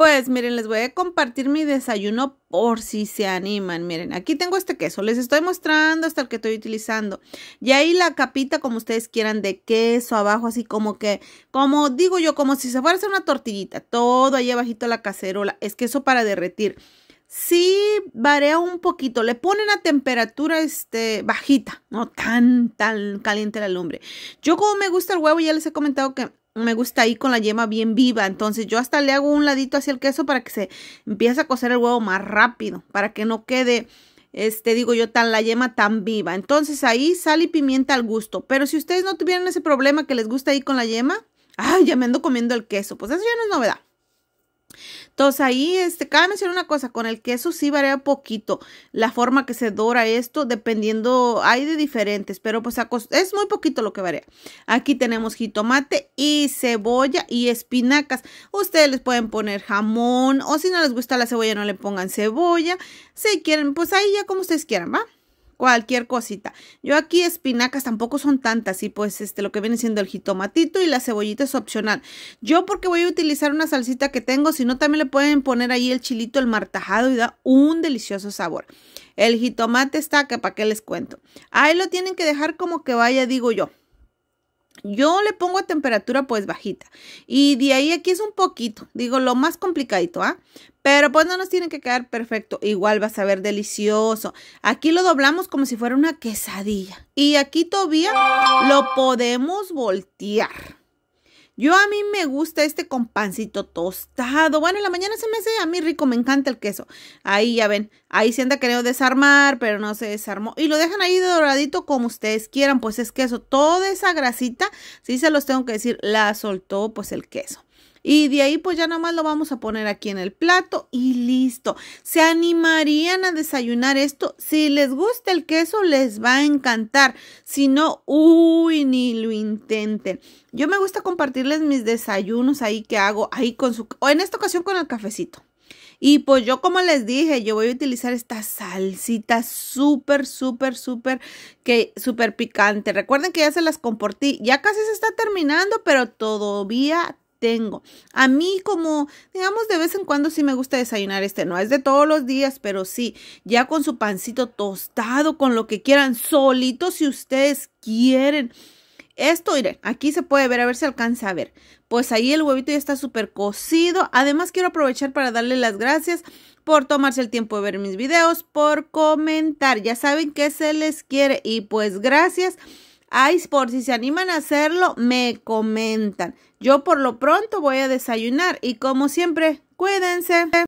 Pues miren, les voy a compartir mi desayuno por si se animan. Miren, aquí tengo este queso. Les estoy mostrando hasta el que estoy utilizando. Y ahí la capita, como ustedes quieran, de queso abajo, así como que, como digo yo, como si se fuera a hacer una tortillita. Todo ahí abajito la cacerola. Es queso para derretir. Sí varía un poquito. Le ponen a temperatura este, bajita. No tan, tan caliente la lumbre. Yo como me gusta el huevo, ya les he comentado que me gusta ahí con la yema bien viva. Entonces yo hasta le hago un ladito hacia el queso para que se empiece a cocer el huevo más rápido, para que no quede, este digo yo, tan la yema tan viva. Entonces ahí sal y pimienta al gusto. Pero si ustedes no tuvieran ese problema que les gusta ahí con la yema, ay, ya me ando comiendo el queso. Pues eso ya no es novedad. Entonces ahí, este, cabe mencionar una cosa, con el queso sí varía poquito la forma que se dora esto, dependiendo, hay de diferentes, pero pues es muy poquito lo que varía. Aquí tenemos jitomate y cebolla y espinacas. Ustedes les pueden poner jamón o si no les gusta la cebolla no le pongan cebolla. Si quieren, pues ahí ya como ustedes quieran, ¿va? cualquier cosita. Yo aquí espinacas tampoco son tantas y pues este lo que viene siendo el jitomatito y la cebollita es opcional. Yo porque voy a utilizar una salsita que tengo, si no también le pueden poner ahí el chilito, el martajado y da un delicioso sabor. El jitomate está que para qué les cuento. Ahí lo tienen que dejar como que vaya, digo yo. Yo le pongo a temperatura pues bajita. Y de ahí aquí es un poquito, digo, lo más complicadito, ¿ah? Pero pues no nos tiene que quedar perfecto. Igual va a saber delicioso. Aquí lo doblamos como si fuera una quesadilla. Y aquí todavía lo podemos voltear. Yo a mí me gusta este con pancito tostado. Bueno, en la mañana se me hace a mí rico, me encanta el queso. Ahí ya ven, ahí si anda querido desarmar, pero no se desarmó. Y lo dejan ahí doradito como ustedes quieran, pues es queso. Toda esa grasita, sí se los tengo que decir, la soltó pues el queso. Y de ahí pues ya nomás lo vamos a poner aquí en el plato y listo. ¿Se animarían a desayunar esto? Si les gusta el queso les va a encantar. Si no, uy, ni lo intenten. Yo me gusta compartirles mis desayunos ahí que hago, ahí con su, o en esta ocasión con el cafecito. Y pues yo como les dije, yo voy a utilizar esta salsita súper, súper, súper, que súper picante. Recuerden que ya se las compartí, ya casi se está terminando, pero todavía tengo. A mí como, digamos, de vez en cuando sí me gusta desayunar este, no es de todos los días, pero sí, ya con su pancito tostado, con lo que quieran, solito si ustedes quieren. Esto, miren, aquí se puede ver, a ver si alcanza a ver. Pues ahí el huevito ya está súper cocido. Además, quiero aprovechar para darle las gracias por tomarse el tiempo de ver mis videos, por comentar. Ya saben que se les quiere y pues gracias. Ay, por si se animan a hacerlo, me comentan. Yo por lo pronto voy a desayunar y como siempre, cuídense.